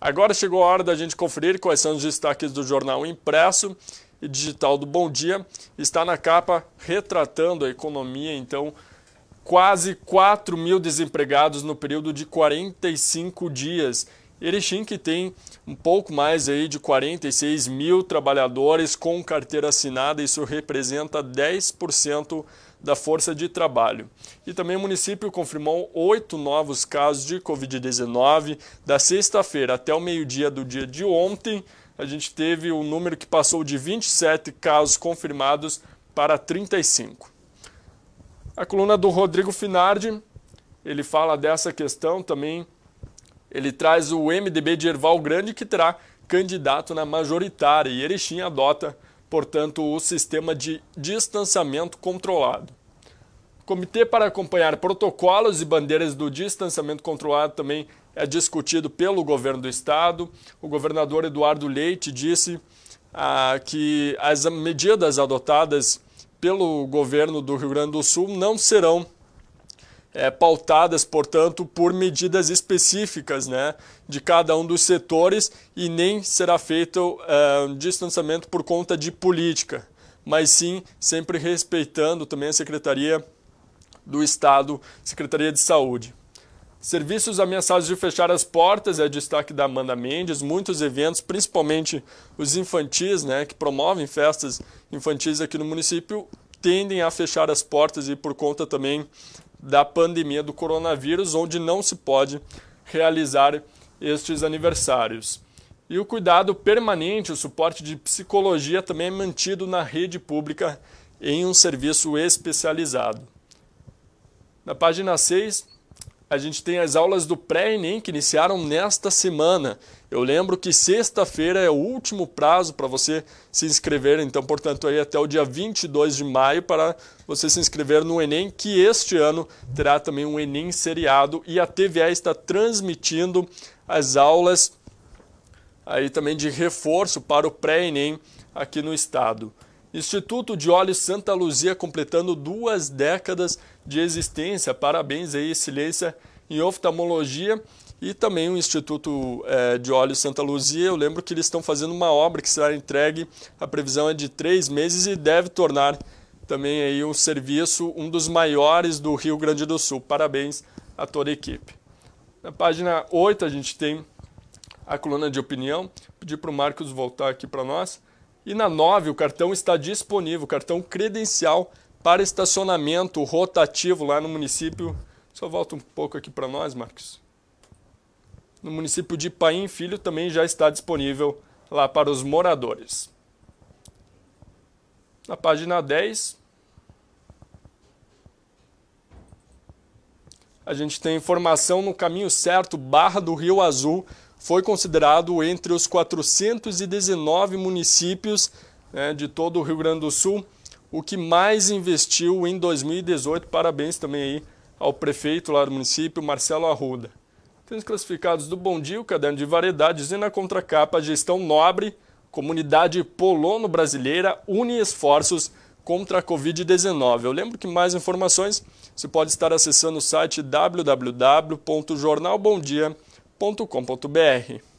Agora chegou a hora da gente conferir quais são os destaques do jornal impresso e digital do Bom Dia. Está na capa retratando a economia, então, quase 4 mil desempregados no período de 45 dias. Erechim que tem um pouco mais aí de 46 mil trabalhadores com carteira assinada, isso representa 10% da força de trabalho. E também o município confirmou oito novos casos de Covid-19. Da sexta-feira até o meio-dia do dia de ontem, a gente teve o um número que passou de 27 casos confirmados para 35. A coluna do Rodrigo Finardi, ele fala dessa questão também ele traz o MDB de Erval Grande, que terá candidato na majoritária, e Erechim adota, portanto, o sistema de distanciamento controlado. Comitê para acompanhar protocolos e bandeiras do distanciamento controlado também é discutido pelo governo do estado. O governador Eduardo Leite disse ah, que as medidas adotadas pelo governo do Rio Grande do Sul não serão é, pautadas, portanto, por medidas específicas né, de cada um dos setores e nem será feito é, distanciamento por conta de política, mas sim sempre respeitando também a Secretaria do Estado, Secretaria de Saúde. Serviços ameaçados de fechar as portas é destaque da Amanda Mendes. Muitos eventos, principalmente os infantis, né, que promovem festas infantis aqui no município, tendem a fechar as portas e por conta também da pandemia do coronavírus, onde não se pode realizar estes aniversários. E o cuidado permanente, o suporte de psicologia também é mantido na rede pública em um serviço especializado. Na página 6, a gente tem as aulas do pré-ENEM que iniciaram nesta semana. Eu lembro que sexta-feira é o último prazo para você se inscrever, então, portanto, aí até o dia 22 de maio para você se inscrever no ENEM, que este ano terá também um ENEM seriado e a TVA está transmitindo as aulas aí também de reforço para o pré-ENEM aqui no estado. Instituto de Óleo Santa Luzia completando duas décadas de existência. Parabéns aí, excelência em oftalmologia e também o Instituto eh, de Óleo Santa Luzia. Eu lembro que eles estão fazendo uma obra que será entregue, a previsão é de três meses e deve tornar também aí um serviço um dos maiores do Rio Grande do Sul. Parabéns a toda a equipe. Na página 8 a gente tem a coluna de opinião. Pedi para o Marcos voltar aqui para nós. E na 9, o cartão está disponível, cartão credencial para estacionamento rotativo lá no município. Só volta um pouco aqui para nós, Marcos. No município de Paim Filho também já está disponível lá para os moradores. Na página 10, a gente tem informação no caminho certo, Barra do Rio Azul, foi considerado entre os 419 municípios né, de todo o Rio Grande do Sul o que mais investiu em 2018. Parabéns também aí ao prefeito lá do município, Marcelo Arruda. Temos classificados do Bom Dia, o caderno de variedades e na contracapa, gestão nobre, comunidade polono-brasileira une esforços contra a Covid-19. Eu lembro que mais informações você pode estar acessando o site www.jornalbomdia.com www.ecoagro.com.br.